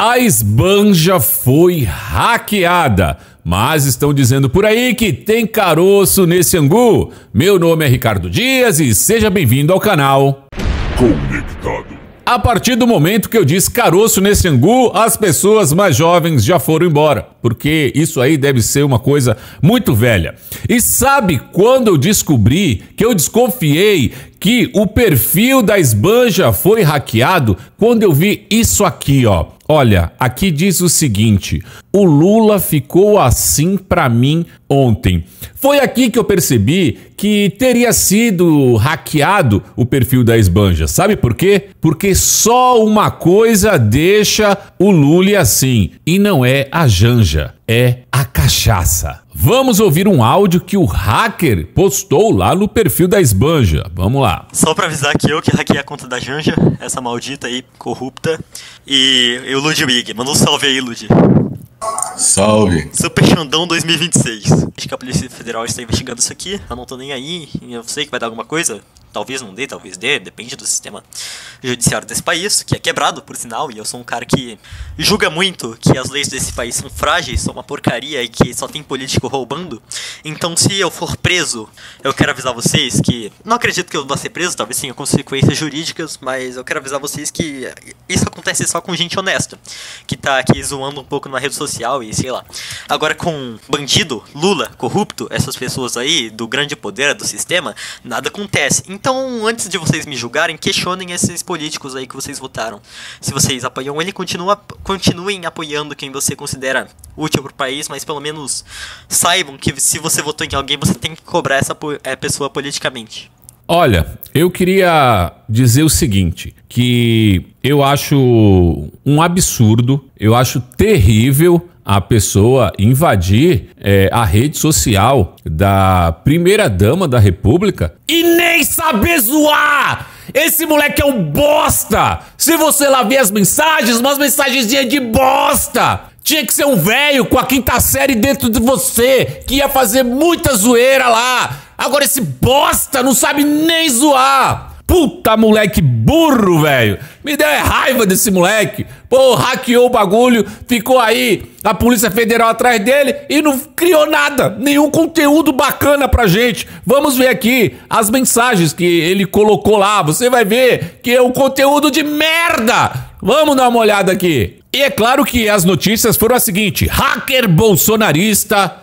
A esbanja foi hackeada, mas estão dizendo por aí que tem caroço nesse angu. Meu nome é Ricardo Dias e seja bem-vindo ao canal. Conectado. A partir do momento que eu disse caroço nesse angu, as pessoas mais jovens já foram embora, porque isso aí deve ser uma coisa muito velha. E sabe quando eu descobri que eu desconfiei que o perfil da esbanja foi hackeado? Quando eu vi isso aqui, ó. Olha, aqui diz o seguinte: o Lula ficou assim para mim ontem. Foi aqui que eu percebi que teria sido hackeado o perfil da Esbanja. Sabe por quê? Porque só uma coisa deixa o Lula assim, e não é a Janja, é a cachaça. Vamos ouvir um áudio que o hacker postou lá no perfil da Esbanja. Vamos lá. Só para avisar que eu que hackei a conta da Janja, essa maldita aí, corrupta. E, e o Ludwig. Manda um salve aí, Lud. Salve! Super Xandão 2026. Acho que a Polícia Federal está investigando isso aqui. Eu não tô nem aí. Eu sei que vai dar alguma coisa. Talvez não dê, talvez dê, depende do sistema judiciário desse país, que é quebrado, por sinal, e eu sou um cara que julga muito que as leis desse país são frágeis, são uma porcaria e que só tem político roubando. Então, se eu for preso, eu quero avisar vocês que. Não acredito que eu vá ser preso, talvez tenha consequências jurídicas, mas eu quero avisar vocês que isso acontece só com gente honesta, que tá aqui zoando um pouco na rede social e sei lá. Agora, com bandido, Lula, corrupto, essas pessoas aí do grande poder do sistema, nada acontece então, antes de vocês me julgarem, questionem esses políticos aí que vocês votaram. Se vocês apoiam ele, continua, continuem apoiando quem você considera útil para o país, mas pelo menos saibam que se você votou em alguém, você tem que cobrar essa eh, pessoa politicamente. Olha, eu queria dizer o seguinte, que eu acho um absurdo, eu acho terrível a pessoa invadir é, a rede social da primeira dama da república e nem saber zoar! Esse moleque é um bosta! Se você lá ver as mensagens, umas mensagenzinhas de bosta! Tinha que ser um velho com a quinta série dentro de você que ia fazer muita zoeira lá! Agora esse bosta não sabe nem zoar! Puta moleque burro, velho. Me deu é raiva desse moleque. Pô, hackeou o bagulho, ficou aí a Polícia Federal atrás dele e não criou nada, nenhum conteúdo bacana pra gente. Vamos ver aqui as mensagens que ele colocou lá. Você vai ver que é um conteúdo de merda. Vamos dar uma olhada aqui. E é claro que as notícias foram a seguinte: hacker bolsonarista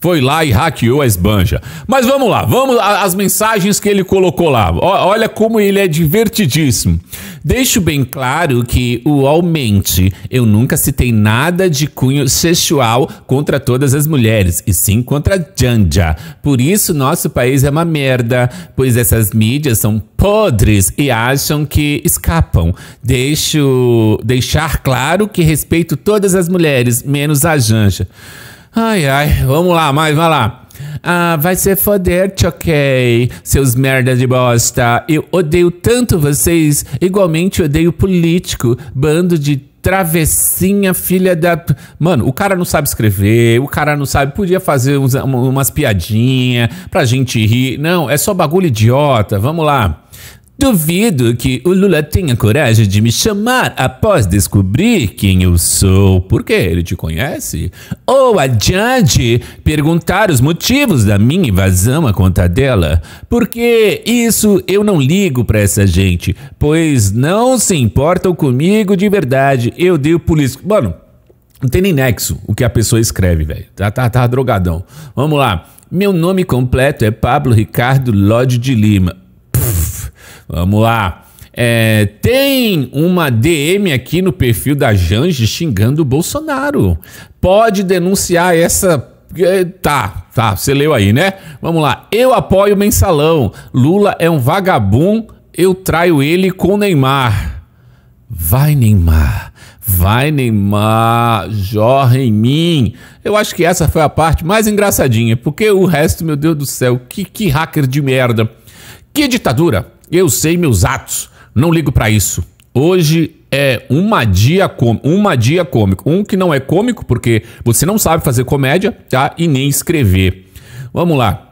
foi lá e hackeou a esbanja. Mas vamos lá, vamos às mensagens que ele colocou lá. olha como ele é divertidíssimo. Deixo bem claro que, ualmente, eu nunca citei nada de cunho sexual contra todas as mulheres, e sim contra Janja. Por isso, nosso país é uma merda, pois essas mídias são podres e acham que escapam. Deixo deixar claro que respeito todas as mulheres, menos a Janja. Ai, ai, vamos lá, mais, vai lá. Ah, vai ser foder, Choquei, seus merdas de bosta. Eu odeio tanto vocês, igualmente odeio político, bando de travessinha, filha da. Mano, o cara não sabe escrever, o cara não sabe. Podia fazer uns, umas piadinhas pra gente rir. Não, é só bagulho idiota. Vamos lá. Duvido que o Lula tenha coragem de me chamar após descobrir quem eu sou, porque ele te conhece. Ou a Jade perguntar os motivos da minha invasão à conta dela, porque isso eu não ligo para essa gente, pois não se importam comigo de verdade. Eu dei político. Mano, não tem nem nexo o que a pessoa escreve, velho. Tá, tá, tá drogadão. Vamos lá. Meu nome completo é Pablo Ricardo Lodge de Lima. Vamos lá. É, tem uma DM aqui no perfil da Jange xingando o Bolsonaro. Pode denunciar essa. É, tá, tá, você leu aí, né? Vamos lá. Eu apoio o mensalão. Lula é um vagabundo, eu traio ele com Neymar. Vai, Neymar. Vai, Neymar. Jorra em mim. Eu acho que essa foi a parte mais engraçadinha, porque o resto, meu Deus do céu, que, que hacker de merda. Que ditadura! Eu sei meus atos, não ligo para isso. Hoje é uma dia, com, uma dia cômico. Um que não é cômico, porque você não sabe fazer comédia, tá? E nem escrever. Vamos lá.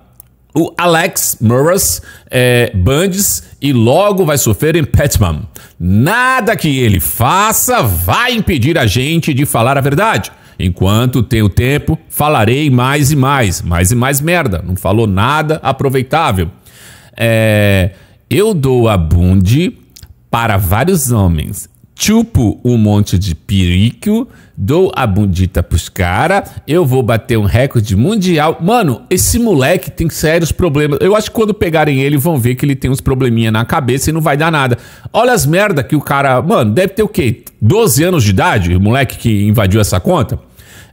O Alex Murras é Bandes e logo vai sofrer em Petman. Nada que ele faça vai impedir a gente de falar a verdade. Enquanto tenho tempo, falarei mais e mais, mais e mais merda. Não falou nada aproveitável. É. Eu dou a bunde para vários homens. Chupo um monte de pirico, dou a bundita pros cara, eu vou bater um recorde mundial. Mano, esse moleque tem sérios problemas. Eu acho que quando pegarem ele, vão ver que ele tem uns probleminha na cabeça e não vai dar nada. Olha as merda que o cara... Mano, deve ter o quê? 12 anos de idade? O moleque que invadiu essa conta?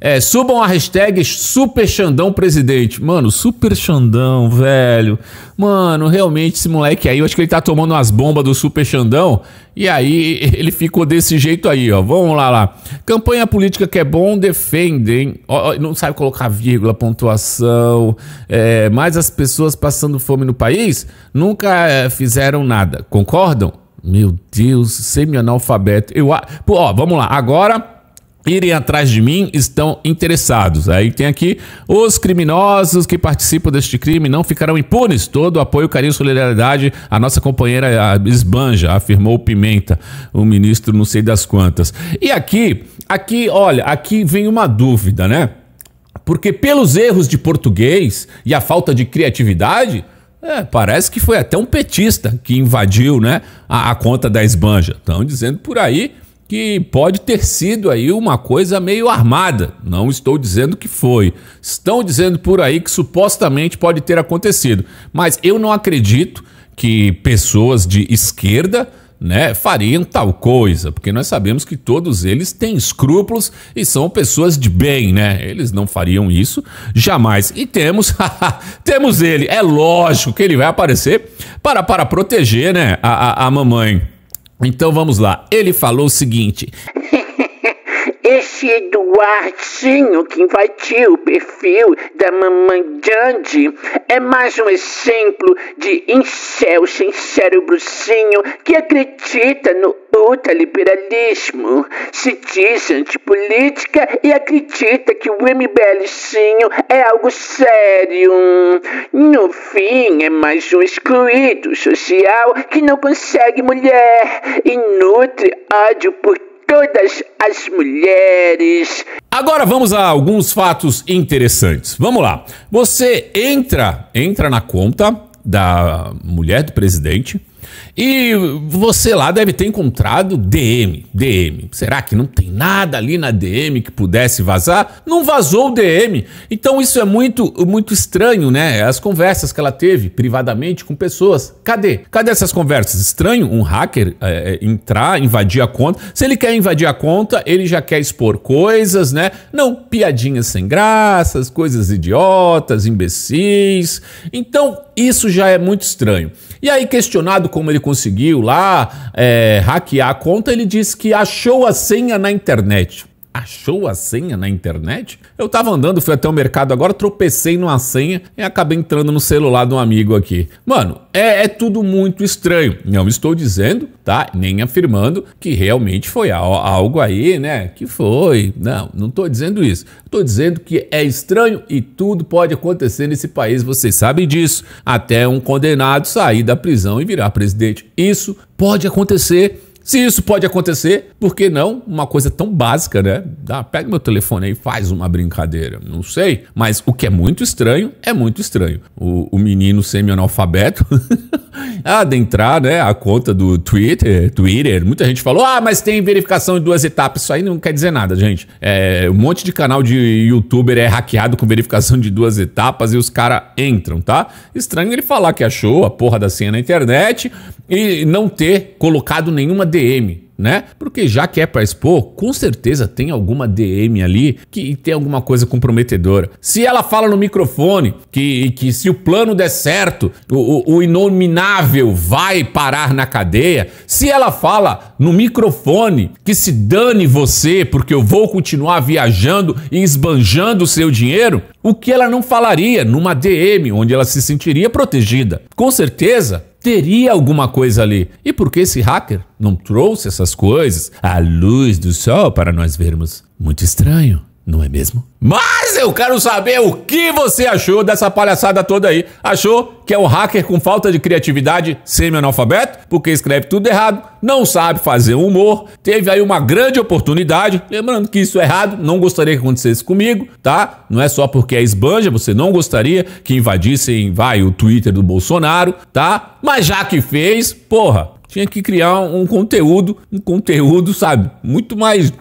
É, subam a hashtag Super Xandão Presidente. Mano, Super Xandão, velho. Mano, realmente esse moleque aí, eu acho que ele tá tomando umas bombas do Super Xandão. E aí ele ficou desse jeito aí, ó. Vamos lá lá. Campanha política que é bom, defendem. Não sabe colocar vírgula, pontuação. É, mas as pessoas passando fome no país nunca é, fizeram nada. Concordam? Meu Deus, semi-analfabeto. Eu, ó, vamos lá. Agora irem atrás de mim estão interessados. Aí tem aqui os criminosos que participam deste crime não ficarão impunes. Todo o apoio, carinho e solidariedade a nossa companheira esbanja, afirmou Pimenta, o ministro não sei das quantas. E aqui, aqui, olha, aqui vem uma dúvida, né? Porque pelos erros de português e a falta de criatividade, é, parece que foi até um petista que invadiu né, a, a conta da esbanja. Estão dizendo por aí que pode ter sido aí uma coisa meio armada. Não estou dizendo que foi. Estão dizendo por aí que supostamente pode ter acontecido, mas eu não acredito que pessoas de esquerda né, fariam tal coisa, porque nós sabemos que todos eles têm escrúpulos e são pessoas de bem, né? Eles não fariam isso jamais. E temos, temos ele, é lógico que ele vai aparecer para, para proteger, né, a, a, a mamãe. Então vamos lá. Ele falou o seguinte. Eduardinho que invadiu o perfil da mamãe Jandy é mais um exemplo de incel sem cérebrozinho que acredita no ultraliberalismo, se diz antipolítica e acredita que o MBLzinho é algo sério. No fim, é mais um excluído social que não consegue mulher e nutre ódio por todas as mulheres. Agora vamos a alguns fatos interessantes. Vamos lá. Você entra, entra na conta da mulher do presidente e você lá deve ter encontrado DM, DM. Será que não tem nada ali na DM que pudesse vazar? Não vazou o DM. Então isso é muito muito estranho, né? As conversas que ela teve privadamente com pessoas. Cadê? Cadê essas conversas? Estranho um hacker é, é, entrar, invadir a conta. Se ele quer invadir a conta, ele já quer expor coisas, né? Não piadinhas sem graças, coisas idiotas, imbecis. Então isso já é muito estranho. E aí, questionado como ele conseguiu lá é, hackear a conta, ele diz que achou a senha na internet achou a senha na internet? Eu tava andando, fui até o mercado agora, tropecei numa senha e acabei entrando no celular de um amigo aqui. Mano, é, é tudo muito estranho. Não estou dizendo, tá? Nem afirmando que realmente foi algo aí, né? Que foi. Não, não tô dizendo isso. Tô dizendo que é estranho e tudo pode acontecer nesse país, vocês sabem disso. Até um condenado sair da prisão e virar presidente. Isso pode acontecer se isso pode acontecer, por que não uma coisa tão básica, né? dá pega meu telefone aí e faz uma brincadeira. Não sei, mas o que é muito estranho é muito estranho. O, o menino semi-analfabeto adentrar ah, né, a conta do Twitter, Twitter. Muita gente falou, ah, mas tem verificação em duas etapas. Isso aí não quer dizer nada, gente. É, um monte de canal de youtuber é hackeado com verificação de duas etapas e os caras entram, tá? Estranho ele falar que achou a porra da senha na internet e não ter colocado nenhuma DM, né? Porque já que é para expor, com certeza tem alguma DM ali que tem alguma coisa comprometedora. Se ela fala no microfone que, que se o plano der certo, o, o inominável vai parar na cadeia, se ela fala no microfone que se dane você porque eu vou continuar viajando e esbanjando o seu dinheiro, o que ela não falaria numa DM onde ela se sentiria protegida? Com certeza teria alguma coisa ali. E por que esse hacker não trouxe essas coisas à luz do sol para nós vermos? Muito estranho. Não é mesmo? Mas eu quero saber o que você achou dessa palhaçada toda aí. Achou que é um hacker com falta de criatividade, semi-analfabeto, porque escreve tudo errado, não sabe fazer humor, teve aí uma grande oportunidade. Lembrando que isso é errado, não gostaria que acontecesse comigo, tá? Não é só porque é esbanja, você não gostaria que invadissem, vai, o Twitter do Bolsonaro, tá? Mas já que fez, porra, tinha que criar um conteúdo, um conteúdo, sabe, muito mais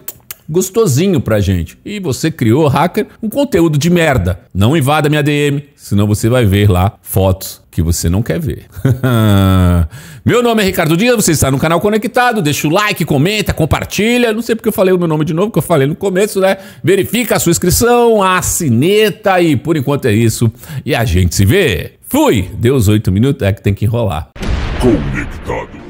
gostosinho pra gente. E você criou, hacker, um conteúdo de merda. Não invada minha DM, senão você vai ver lá fotos que você não quer ver. meu nome é Ricardo Dias, você está no canal Conectado, deixa o like, comenta, compartilha. Não sei porque eu falei o meu nome de novo, que eu falei no começo, né? Verifica a sua inscrição, a assineta e por enquanto é isso. E a gente se vê. Fui! Deu os oito minutos, é que tem que enrolar. Conectado.